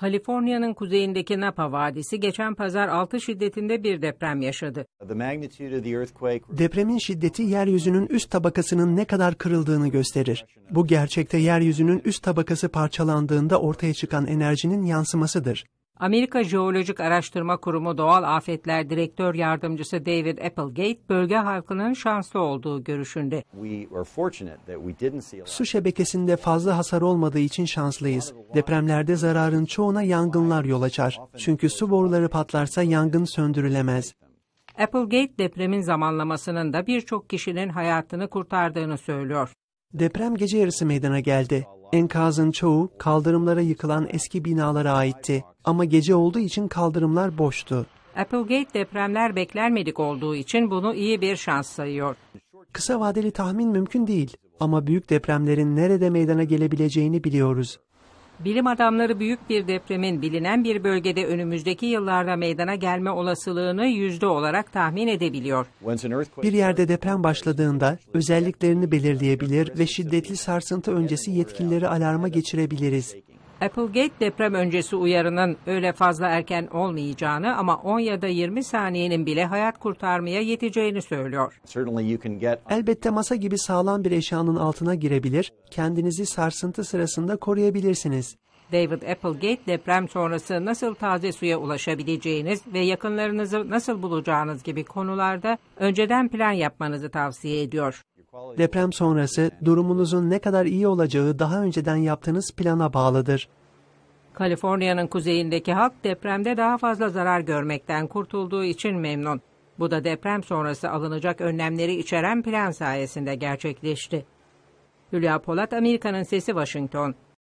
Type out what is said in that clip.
Kaliforniya'nın kuzeyindeki Napa Vadisi geçen pazar 6 şiddetinde bir deprem yaşadı. Depremin şiddeti yeryüzünün üst tabakasının ne kadar kırıldığını gösterir. Bu gerçekte yeryüzünün üst tabakası parçalandığında ortaya çıkan enerjinin yansımasıdır. Amerika Jeolojik Araştırma Kurumu Doğal Afetler Direktör Yardımcısı David Applegate, bölge halkının şanslı olduğu görüşünde. Su şebekesinde fazla hasar olmadığı için şanslıyız. Depremlerde zararın çoğuna yangınlar yol açar. Çünkü su boruları patlarsa yangın söndürülemez. Applegate depremin zamanlamasının da birçok kişinin hayatını kurtardığını söylüyor. Deprem gece yarısı meydana geldi. Enkazın çoğu kaldırımlara yıkılan eski binalara aitti. Ama gece olduğu için kaldırımlar boştu. Applegate depremler beklenmedik olduğu için bunu iyi bir şans sayıyor. Kısa vadeli tahmin mümkün değil ama büyük depremlerin nerede meydana gelebileceğini biliyoruz. Bilim adamları büyük bir depremin bilinen bir bölgede önümüzdeki yıllarda meydana gelme olasılığını yüzde olarak tahmin edebiliyor. Bir yerde deprem başladığında özelliklerini belirleyebilir ve şiddetli sarsıntı öncesi yetkilileri alarma geçirebiliriz. Applegate deprem öncesi uyarının öyle fazla erken olmayacağını ama 10 ya da 20 saniyenin bile hayat kurtarmaya yeteceğini söylüyor. Elbette masa gibi sağlam bir eşyanın altına girebilir, kendinizi sarsıntı sırasında koruyabilirsiniz. David Applegate deprem sonrası nasıl taze suya ulaşabileceğiniz ve yakınlarınızı nasıl bulacağınız gibi konularda önceden plan yapmanızı tavsiye ediyor. Deprem sonrası durumunuzun ne kadar iyi olacağı daha önceden yaptığınız plana bağlıdır. Kaliforniya'nın kuzeyindeki halk depremde daha fazla zarar görmekten kurtulduğu için memnun. Bu da deprem sonrası alınacak önlemleri içeren plan sayesinde gerçekleşti. Hülya Polat, Amerika'nın Sesi Washington.